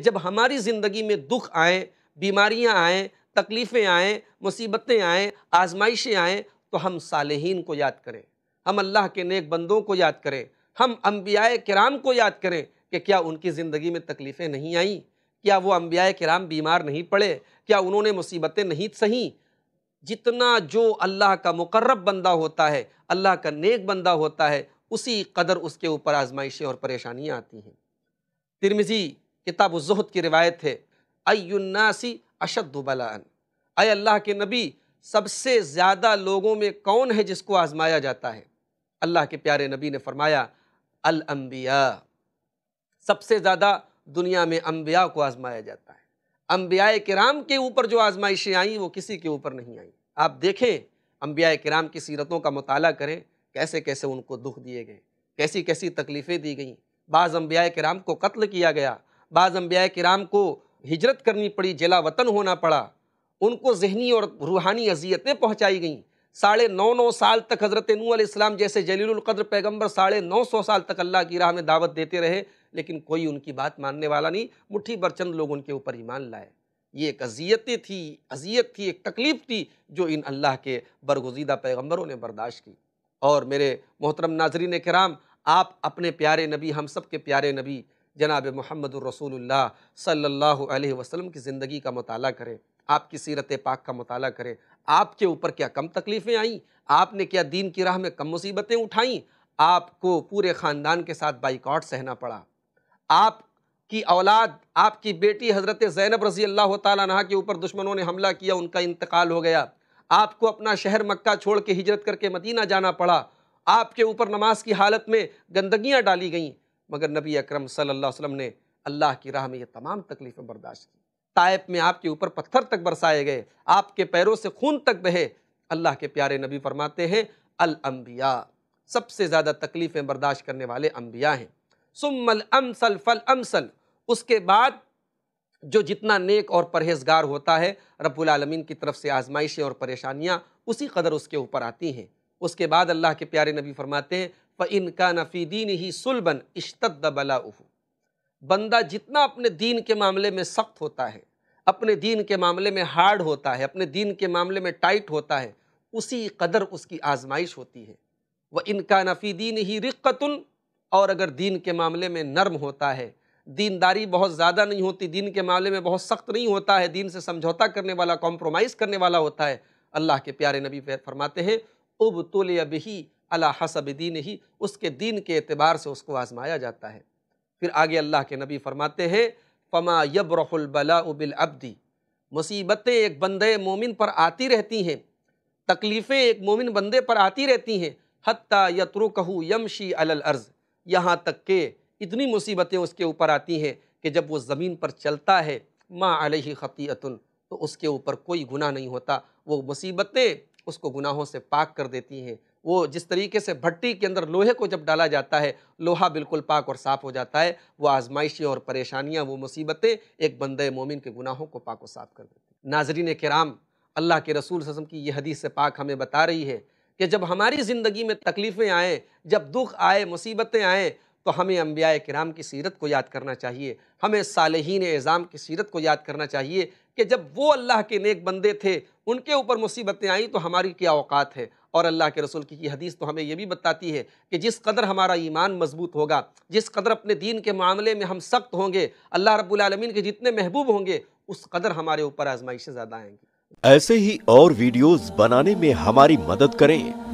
जब हमारी ज़िंदगी में दुख आए बीमारियां आएँ तकलीफ़ें आएँ मुसीबतें आएँ आजमाइशें आएँ तो हम सालहीन को याद करें हम अल्लाह के नेक बंदों को याद करें हम अम्बिया कराम को याद करें कि क्या उनकी ज़िंदगी में तकलीफ़ें नहीं आईं क्या वो अम्बिया कराम बीमार नहीं पड़े क्या उन्होंने मुसीबतें नहीं सही जितना जो अल्लाह का मुकर्रब बंदा होता है अल्लाह का नेक बंदा होता है उसी कदर उसके ऊपर आजमाइशें और परेशानियाँ आती हैं तिरमिज़ी किताब जहद की रिवायत है अयुन्नासी अशदुबलान अय अल्लाह के नबी सबसे ज़्यादा लोगों में कौन है जिसको आज़माया जाता है अल्लाह के प्यारे नबी ने फरमाया अम्बिया सबसे ज़्यादा दुनिया में अम्बिया को आज़माया जाता है अम्बिया कराम के ऊपर जो आजमाइशें आई वो किसी के ऊपर नहीं आई आप देखें अम्बिया कराम की सीरतों का मताल करें कैसे कैसे उनको दुख दिए गए कैसी कैसी तकलीफ़ें दी गई बाज़ अम्बिया कराम को कत्ल किया गया बाज़ अम्बिया कराम को हिजरत करनी पड़ी जिला वतन होना पड़ा उनको जहनी और रूहानी अजियतें पहुँचाई गईं साढ़े नौ नौ साल तक हज़रत नू जैसे जलीलकद्र पैगम्बर साढ़े नौ सौ साल तक अल्लाह की राह में दावत देते रहे लेकिन कोई उनकी बात मानने वाला नहीं मुठ्ठी बरचंद चंद लोग उनके ऊपर ईमान लाए ये एक अजियतें थी अजियत थी एक तकलीफ़ थी जो इन अल्लाह के बरगुजीदा पैगम्बरों ने बर्दाश्त की और मेरे मोहतरम नाजरीन कराम आप अपने प्यारे नबी हम सब के प्यारे नबी जनाब महमद रसूल सल्ला वसलम की ज़िंदगी का मताल करें आपकी सीरत पाक का मताल करें आपके ऊपर क्या कम तकलीफ़ें आईं आपने क्या दीन की राह में कम मुसीबतें उठाईं आपको पूरे ख़ानदान के साथ बाइकआउट सहना पड़ा आप की औलाद आपकी बेटी हज़रत ज़ैनब रज़ी अल्लाह तह के ऊपर दुश्मनों ने हमला किया उनका इंतकाल हो गया आपको अपना शहर मक्का छोड़ के हिजरत करके मदीना जाना पड़ा आपके ऊपर नमाज की हालत में गंदगियाँ डाली गईं मगर नबी अक्रम सल्लल्लाहु वसल्लम ने अल्लाह की राह में ये तमाम तकलीफ़ें बर्दाश्त की तायप में आपके ऊपर पत्थर तक बरसाए गए आपके पैरों से खून तक बहे अल्लाह के प्यारे नबी फरमाते हैं अल अम्बिया सबसे ज़्यादा तकलीफ़ें बर्दाश्त करने वाले अम्बिया हैं सुमल अमसल फल अमसल उसके बाद जो जितना नेक और परहेजगार होता है रब्बुल आलमीन की तरफ से आजमाइशें और परेशानियाँ उसी कदर उसके ऊपर आती हैं उसके बाद अल्लाह के प्यारे नबी फरमाते हैं फ़ इनका नफ़ी दीन ही सुलबन इश्तद बला बंदा जितना अपने दीन के मामले में सख्त होता है अपने दीन के मामले में हार्ड होता है अपने दीन के मामले में टाइट होता है उसी कदर उसकी आजमाइश होती है वह इनका नफ़ी दीन ही रिक्कतन और अगर दीन के मामले में नर्म होता है दीनदारी बहुत ज़्यादा नहीं होती दीन के मामले में बहुत सख्त नहीं होता है दीन से समझौता करने वाला कॉम्प्रोमाइज़ करने वाला होता है अल्लाह के प्यारे नबी फरमाते हैं उब तुल ही अला हसब दीन ही उसके दीन के अतबार से उसको आजमाया जाता है फिर आगे अल्लाह के नबी फरमाते हैं फमा रफुलबला उबिल अब्दी मुसीबतें एक बंदे मोमिन पर आती रहती हैं तकलीफ़ें एक मोमिन बंदे पर आती रहती हैं हती यत्रु कहू यमशी अलल अर्ज़ यहाँ तक के इतनी मुसीबतें उसके ऊपर आती हैं कि जब वो ज़मीन पर चलता है माँ अलही खतीतुन तो उसके ऊपर कोई गुनाह नहीं होता वो मुसीबतें उसको गुनाहों से पाक कर देती हैं वो जिस तरीके से भट्टी के अंदर लोहे को जब डाला जाता है लोहा बिल्कुल पाक और साफ़ हो जाता है वो आजमाइशें और परेशानियाँ वो मुसीबतें एक बंद मोमिन के गुनाहों को पाक और साफ़ कर देती नाजरीन कराम अल्लाह के रसूल रसम की यह हदीस पाक हमें बता रही है कि जब हमारी ज़िंदगी में तकलीफ़ें आएँ जब दुख आए मुसीबतें आएँ तो हमें अम्बिया कराम की सीरत को याद करना चाहिए हमें सालहीन एज़ाम की सीरत को याद करना चाहिए कि जब वो अल्लाह के नेक बंदे थे उनके ऊपर मुसीबतें आई तो हमारी क्या औकात है और अल्लाह के रसूल की हदीस तो हमें यह भी बताती है कि जिस कदर हमारा ईमान मजबूत होगा जिस कदर अपने दीन के मामले में हम सख्त होंगे अल्लाह रबालमीन के जितने महबूब होंगे उस कदर हमारे ऊपर आजमाइशें ज़्यादा आएंगी ऐसे ही और वीडियोज़ बनाने में हमारी मदद करें